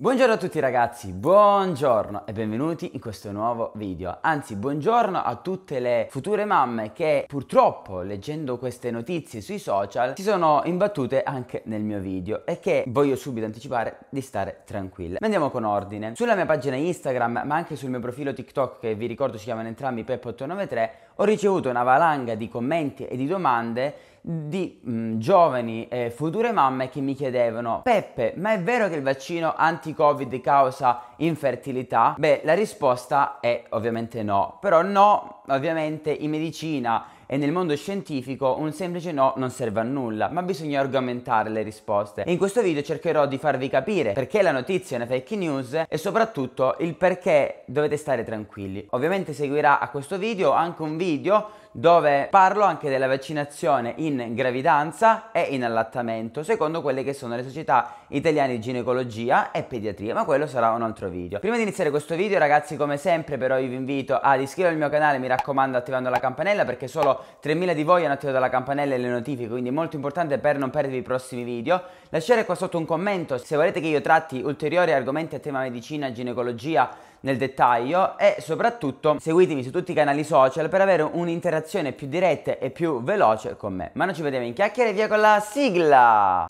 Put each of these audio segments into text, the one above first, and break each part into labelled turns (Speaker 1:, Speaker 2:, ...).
Speaker 1: Buongiorno a tutti ragazzi, buongiorno e benvenuti in questo nuovo video. Anzi, buongiorno a tutte le future mamme che purtroppo leggendo queste notizie sui social si sono imbattute anche nel mio video e che voglio subito anticipare di stare tranquille. Ma andiamo con ordine. Sulla mia pagina Instagram, ma anche sul mio profilo TikTok che vi ricordo si chiamano entrambi Peppo893, ho ricevuto una valanga di commenti e di domande di mh, mm, giovani e future mamme che mi chiedevano Peppe, ma è vero che il vaccino anti-Covid causa infertilità? Beh, la risposta è ovviamente no, però no, ovviamente in medicina e nel mondo scientifico un semplice no non serve a nulla, ma bisogna argomentare le risposte. in questo video cercherò di farvi capire perché la notizia è una fake news e soprattutto il perché dovete stare tranquilli. Ovviamente seguirà a questo video anche un video dove parlo anche della vaccinazione in gravidanza e in allattamento, secondo quelle che sono le società italiane di ginecologia e pediatria, ma quello sarà un altro video. Prima di iniziare questo video, ragazzi, come sempre però io vi invito ad iscrivervi al mio canale, mi raccomando, attivando la campanella perché solo 3000 di voi hanno attivato la campanella e le notifiche, quindi è molto importante per non perdervi i prossimi video. Lasciate qua sotto un commento se volete che io tratti ulteriori argomenti a tema medicina, ginecologia, nel dettaglio e soprattutto seguitemi su tutti i canali social per avere un'interazione più diretta e più veloce con me. Ma non ci vediamo in chiacchiere, via con la sigla!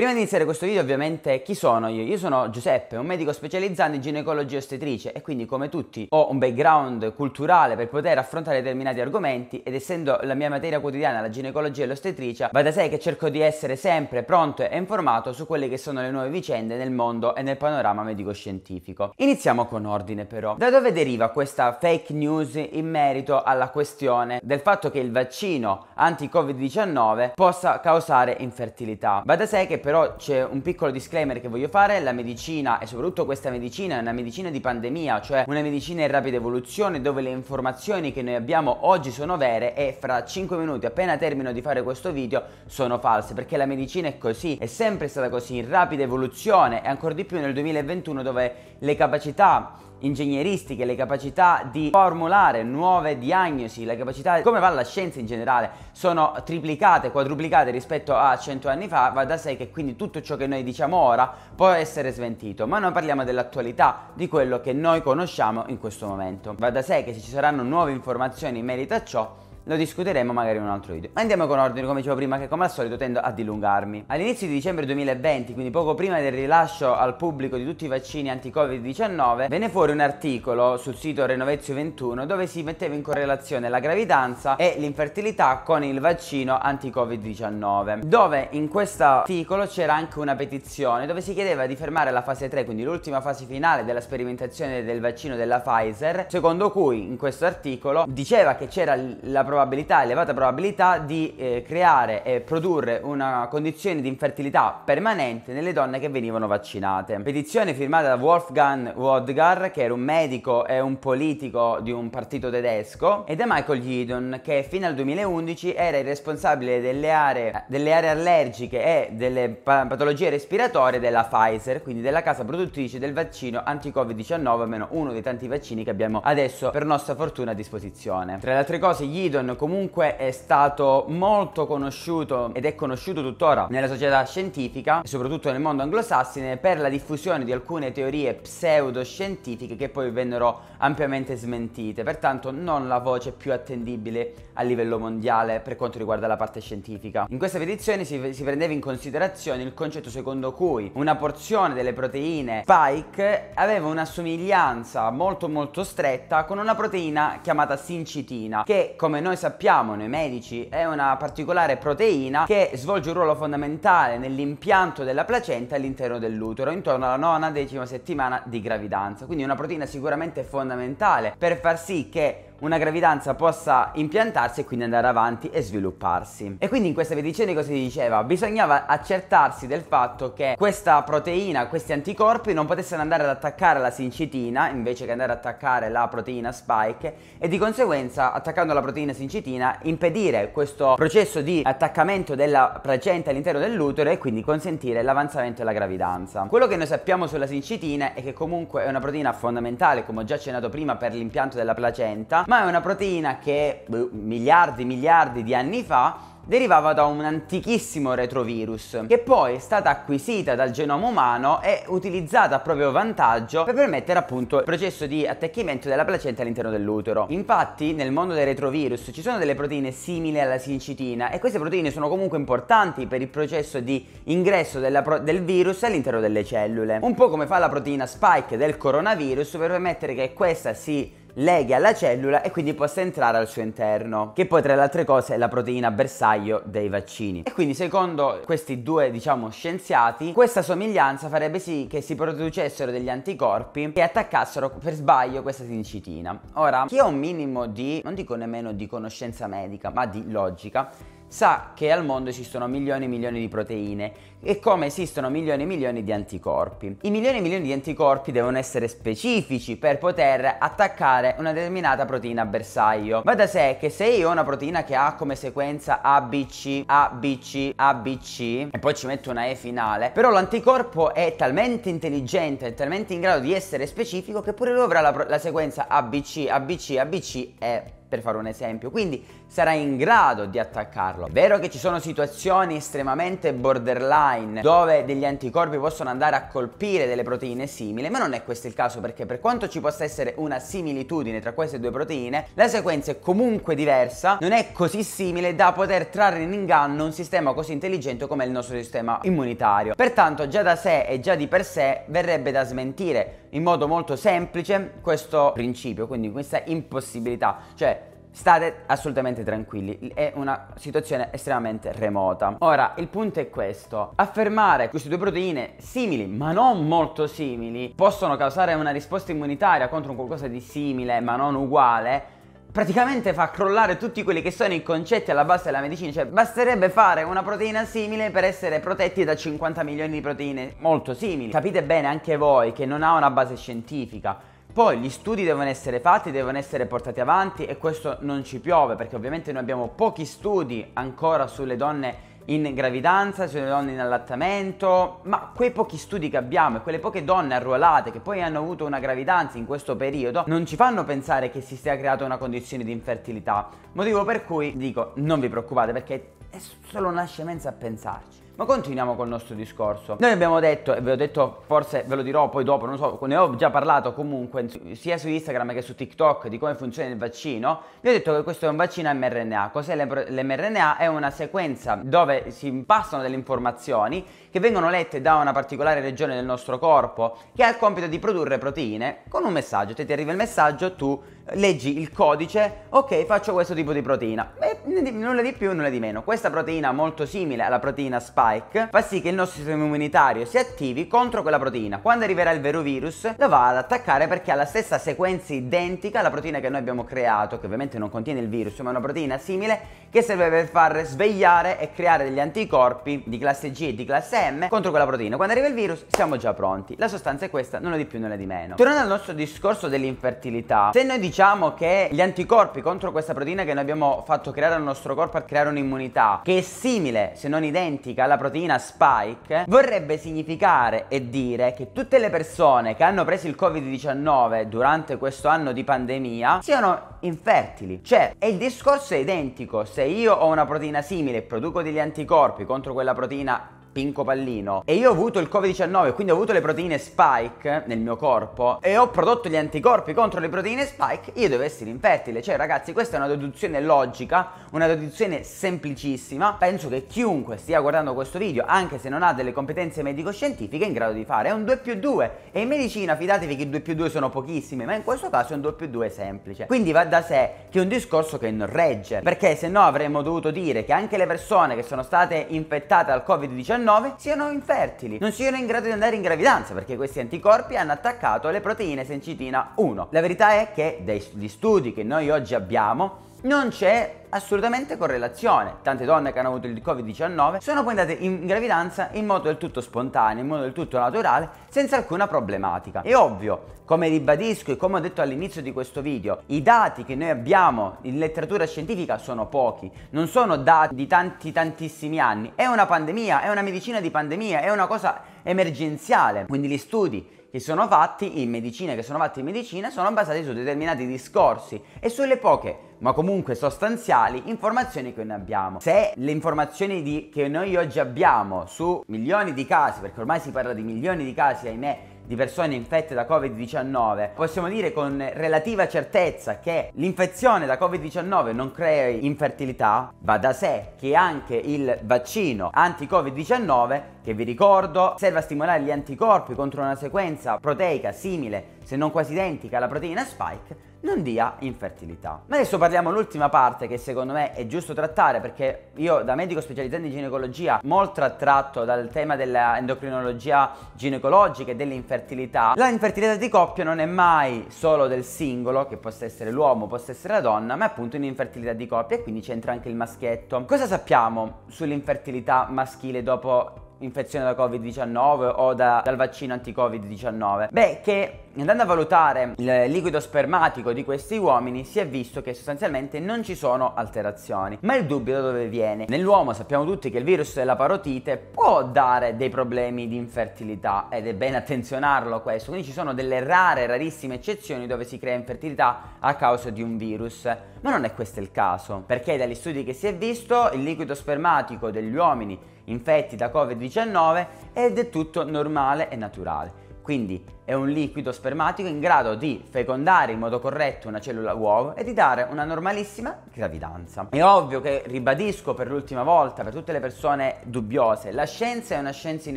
Speaker 1: Prima di iniziare questo video ovviamente chi sono io? Io sono Giuseppe, un medico specializzato in ginecologia ostetrice e quindi come tutti ho un background culturale per poter affrontare determinati argomenti ed essendo la mia materia quotidiana la ginecologia e l'ostetricia va da sé che cerco di essere sempre pronto e informato su quelle che sono le nuove vicende nel mondo e nel panorama medico-scientifico. Iniziamo con ordine però. Da dove deriva questa fake news in merito alla questione del fatto che il vaccino anti-Covid-19 possa causare infertilità? Va da sé che per però c'è un piccolo disclaimer che voglio fare, la medicina e soprattutto questa medicina è una medicina di pandemia, cioè una medicina in rapida evoluzione dove le informazioni che noi abbiamo oggi sono vere e fra 5 minuti appena termino di fare questo video sono false, perché la medicina è così, è sempre stata così in rapida evoluzione e ancora di più nel 2021 dove le capacità ingegneristiche, le capacità di formulare nuove diagnosi, la capacità di come va la scienza in generale, sono triplicate, quadruplicate rispetto a 100 anni fa, va da sé che quindi tutto ciò che noi diciamo ora può essere sventito, ma noi parliamo dell'attualità, di quello che noi conosciamo in questo momento. Va da sé che se ci saranno nuove informazioni in merito a ciò, lo discuteremo magari in un altro video. Ma andiamo con ordine, come dicevo prima, che come al solito tendo a dilungarmi. All'inizio di dicembre 2020, quindi poco prima del rilascio al pubblico di tutti i vaccini anti-Covid-19, venne fuori un articolo sul sito Renovezio 21 dove si metteva in correlazione la gravidanza e l'infertilità con il vaccino anti-Covid-19, dove in questo articolo c'era anche una petizione dove si chiedeva di fermare la fase 3, quindi l'ultima fase finale della sperimentazione del vaccino della Pfizer, secondo cui in questo articolo diceva che c'era la probabilità probabilità, elevata probabilità di eh, creare e produrre una condizione di infertilità permanente nelle donne che venivano vaccinate. Petizione firmata da Wolfgang Wodgar, che era un medico e un politico di un partito tedesco, e da Michael Yeadon, che fino al 2011 era il responsabile delle aree, delle aree allergiche e delle patologie respiratorie della Pfizer, quindi della casa produttrice del vaccino anti-Covid-19, meno uno dei tanti vaccini che abbiamo adesso per nostra fortuna a disposizione. Tra le altre cose, Yeadon Newton comunque è stato molto conosciuto ed è conosciuto tuttora nella società scientifica e soprattutto nel mondo anglosassone per la diffusione di alcune teorie pseudoscientifiche che poi vennero ampiamente smentite, pertanto non la voce più attendibile a livello mondiale per quanto riguarda la parte scientifica. In questa petizione si, si prendeva in considerazione il concetto secondo cui una porzione delle proteine Spike aveva una somiglianza molto molto stretta con una proteina chiamata sincitina che come noi noi sappiamo, noi medici, è una particolare proteina che svolge un ruolo fondamentale nell'impianto della placenta all'interno dell'utero, intorno alla nona decima settimana di gravidanza. Quindi una proteina sicuramente fondamentale per far sì che una gravidanza possa impiantarsi e quindi andare avanti e svilupparsi. E quindi in questa petizione cosa si diceva? Bisognava accertarsi del fatto che questa proteina, questi anticorpi non potessero andare ad attaccare la sincitina invece che andare ad attaccare la proteina spike e di conseguenza attaccando la proteina sincitina impedire questo processo di attaccamento della placenta all'interno dell'utero e quindi consentire l'avanzamento della gravidanza. Quello che noi sappiamo sulla sincitina è che comunque è una proteina fondamentale come ho già accennato prima per l'impianto della placenta ma è una proteina che boh, miliardi e miliardi di anni fa derivava da un antichissimo retrovirus, che poi è stata acquisita dal genoma umano e utilizzata a proprio vantaggio per permettere appunto il processo di attecchimento della placenta all'interno dell'utero. Infatti nel mondo dei retrovirus ci sono delle proteine simili alla sincitina e queste proteine sono comunque importanti per il processo di ingresso del virus all'interno delle cellule. Un po' come fa la proteina spike del coronavirus per permettere che questa si leghi alla cellula e quindi possa entrare al suo interno, che poi tra le altre cose è la proteina bersaglio dei vaccini. E quindi secondo questi due, diciamo, scienziati, questa somiglianza farebbe sì che si producessero degli anticorpi che attaccassero per sbaglio questa sincitina. Ora, chi ha un minimo di, non dico nemmeno di conoscenza medica, ma di logica, sa che al mondo esistono milioni e milioni di proteine e come esistono milioni e milioni di anticorpi. I milioni e milioni di anticorpi devono essere specifici per poter attaccare una determinata proteina bersaglio. Va da sé che se io ho una proteina che ha come sequenza ABC, ABC, ABC e poi ci metto una E finale, però l'anticorpo è talmente intelligente, e talmente in grado di essere specifico che pure lui avrà la, la sequenza ABC, ABC, ABC, E per fare un esempio. Quindi sarà in grado di attaccarlo. È vero che ci sono situazioni estremamente borderline dove degli anticorpi possono andare a colpire delle proteine simili, ma non è questo il caso perché per quanto ci possa essere una similitudine tra queste due proteine, la sequenza è comunque diversa, non è così simile da poter trarre in inganno un sistema così intelligente come il nostro sistema immunitario. Pertanto già da sé e già di per sé verrebbe da smentire in modo molto semplice questo principio, quindi questa impossibilità, cioè State assolutamente tranquilli, è una situazione estremamente remota. Ora, il punto è questo. Affermare che queste due proteine simili, ma non molto simili, possono causare una risposta immunitaria contro qualcosa di simile, ma non uguale, praticamente fa crollare tutti quelli che sono i concetti alla base della medicina, cioè basterebbe fare una proteina simile per essere protetti da 50 milioni di proteine molto simili. Capite bene anche voi che non ha una base scientifica poi gli studi devono essere fatti, devono essere portati avanti e questo non ci piove perché ovviamente noi abbiamo pochi studi ancora sulle donne in gravidanza, sulle donne in allattamento, ma quei pochi studi che abbiamo e quelle poche donne arruolate che poi hanno avuto una gravidanza in questo periodo non ci fanno pensare che si stia creata una condizione di infertilità, motivo per cui dico non vi preoccupate perché è solo una scemenza a pensarci. Ma continuiamo col nostro discorso. Noi abbiamo detto, e ve l'ho detto, forse ve lo dirò poi dopo, non so, ne ho già parlato comunque sia su Instagram che su TikTok di come funziona il vaccino. Vi ho detto che questo è un vaccino mRNA. Cos'è l'mRNA? È una sequenza dove si impastano delle informazioni che vengono lette da una particolare regione del nostro corpo che ha il compito di produrre proteine con un messaggio. Te ti arriva il messaggio, tu leggi il codice, ok faccio questo tipo di proteina. E nulla di più, nulla di meno. Questa proteina molto simile alla proteina Spike fa sì che il nostro sistema immunitario si attivi contro quella proteina. Quando arriverà il vero virus la va ad attaccare perché ha la stessa sequenza identica alla proteina che noi abbiamo creato, che ovviamente non contiene il virus, ma è una proteina simile che serve per far svegliare e creare degli anticorpi di classe G e di classe M contro quella proteina. Quando arriva il virus siamo già pronti. La sostanza è questa, nulla di più, nulla di meno. Tornando al nostro discorso dell'infertilità, se noi diciamo diciamo che gli anticorpi contro questa proteina che noi abbiamo fatto creare al nostro corpo a creare un'immunità che è simile se non identica alla proteina spike vorrebbe significare e dire che tutte le persone che hanno preso il covid-19 durante questo anno di pandemia siano infertili cioè il discorso è identico se io ho una proteina simile e produco degli anticorpi contro quella proteina Pinco Pallino e io ho avuto il Covid-19, quindi ho avuto le proteine spike nel mio corpo e ho prodotto gli anticorpi contro le proteine spike, io devo essere infertile. Cioè, ragazzi, questa è una deduzione logica, una deduzione semplicissima. Penso che chiunque stia guardando questo video, anche se non ha delle competenze medico-scientifiche, è in grado di fare. È un 2 più 2 e in medicina fidatevi che i 2 più 2 sono pochissimi ma in questo caso è un 2 più 2 semplice. Quindi va da sé che è un discorso che non regge, perché se no avremmo dovuto dire che anche le persone che sono state infettate al Covid-19 siano infertili, non siano in grado di andare in gravidanza perché questi anticorpi hanno attaccato le proteine sencitina 1. La verità è che dagli studi che noi oggi abbiamo non c'è assolutamente correlazione. Tante donne che hanno avuto il Covid-19 sono poi andate in gravidanza in modo del tutto spontaneo, in modo del tutto naturale, senza alcuna problematica. È ovvio, come ribadisco e come ho detto all'inizio di questo video, i dati che noi abbiamo in letteratura scientifica sono pochi, non sono dati di tanti tantissimi anni. È una pandemia, è una medicina di pandemia, è una cosa emergenziale. Quindi gli studi che sono fatti in medicina, che sono fatti in medicina, sono basati su determinati discorsi e sulle poche ma comunque sostanziali informazioni che noi abbiamo. Se le informazioni di, che noi oggi abbiamo su milioni di casi, perché ormai si parla di milioni di casi, ahimè, di persone infette da Covid-19, possiamo dire con relativa certezza che l'infezione da Covid-19 non crea infertilità, va da sé che anche il vaccino anti-Covid-19 che vi ricordo serve a stimolare gli anticorpi contro una sequenza proteica simile, se non quasi identica, alla proteina spike, non dia infertilità. Ma adesso parliamo dell'ultima parte che secondo me è giusto trattare perché io da medico specializzato in ginecologia molto attratto dal tema dell'endocrinologia ginecologica e dell'infertilità. La infertilità di coppia non è mai solo del singolo, che possa essere l'uomo, possa essere la donna, ma è appunto un'infertilità di coppia e quindi c'entra anche il maschietto. Cosa sappiamo sull'infertilità maschile dopo infezione da Covid-19 o da, dal vaccino anti-Covid-19? Beh, che andando a valutare il liquido spermatico di questi uomini si è visto che sostanzialmente non ci sono alterazioni. Ma il dubbio da dove viene? Nell'uomo sappiamo tutti che il virus della parotite può dare dei problemi di infertilità ed è bene attenzionarlo questo, quindi ci sono delle rare, rarissime eccezioni dove si crea infertilità a causa di un virus, ma non è questo il caso, perché dagli studi che si è visto il liquido spermatico degli uomini infetti da Covid-19 ed è tutto normale e naturale. Quindi è un liquido spermatico in grado di fecondare in modo corretto una cellula uovo e di dare una normalissima gravidanza. È ovvio che ribadisco per l'ultima volta per tutte le persone dubbiose, la scienza è una scienza in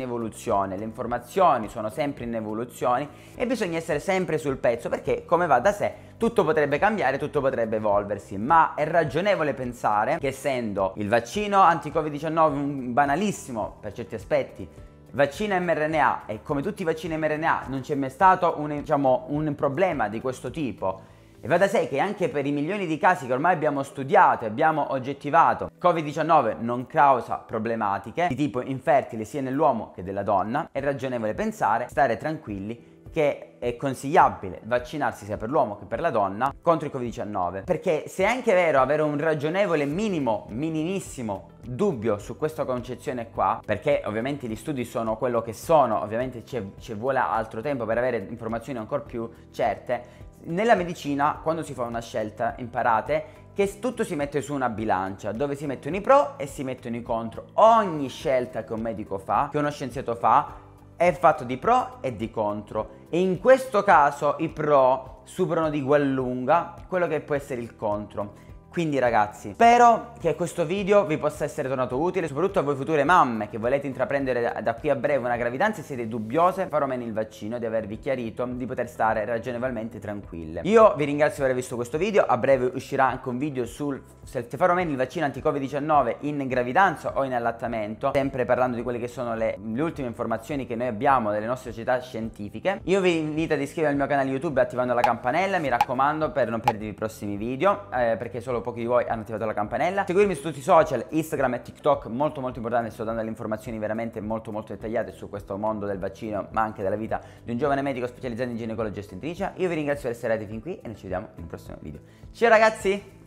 Speaker 1: evoluzione, le informazioni sono sempre in evoluzione e bisogna essere sempre sul pezzo perché come va da sé tutto potrebbe cambiare, tutto potrebbe evolversi, ma è ragionevole pensare che essendo il vaccino anti-Covid-19 un banalissimo per certi aspetti vaccina mRNA e come tutti i vaccini mRNA non c'è mai stato un, diciamo, un problema di questo tipo. E va da sé che anche per i milioni di casi che ormai abbiamo studiato e abbiamo oggettivato, Covid-19 non causa problematiche di tipo infertile sia nell'uomo che nella donna, è ragionevole pensare, stare tranquilli che è consigliabile vaccinarsi sia per l'uomo che per la donna contro il Covid-19. Perché se è anche vero avere un ragionevole minimo, minimissimo dubbio su questa concezione qua, perché ovviamente gli studi sono quello che sono, ovviamente ci vuole altro tempo per avere informazioni ancora più certe, nella medicina quando si fa una scelta imparate che tutto si mette su una bilancia dove si mettono i pro e si mettono i contro. Ogni scelta che un medico fa, che uno scienziato fa, è fatto di pro e di contro e in questo caso i pro superano di lunga quello che può essere il contro. Quindi ragazzi, spero che questo video vi possa essere tornato utile, soprattutto a voi future mamme che volete intraprendere da qui a breve una gravidanza e siete dubbiose, farò meno il vaccino di avervi chiarito di poter stare ragionevolmente tranquille. Io vi ringrazio per aver visto questo video, a breve uscirà anche un video sul se farò meno il vaccino anti-Covid-19 in gravidanza o in allattamento, sempre parlando di quelle che sono le, le ultime informazioni che noi abbiamo delle nostre società scientifiche. Io vi invito ad iscrivervi al mio canale YouTube attivando la campanella, mi raccomando, per non perdervi i prossimi video, eh, perché solo pochi di voi hanno attivato la campanella. Seguirmi su tutti i social, Instagram e TikTok, molto molto importante, sto dando le informazioni veramente molto molto dettagliate su questo mondo del vaccino, ma anche della vita di un giovane medico specializzato in ginecologia e ostentricia. Io vi ringrazio per essere arrivati fin qui e noi ci vediamo in un prossimo video. Ciao ragazzi!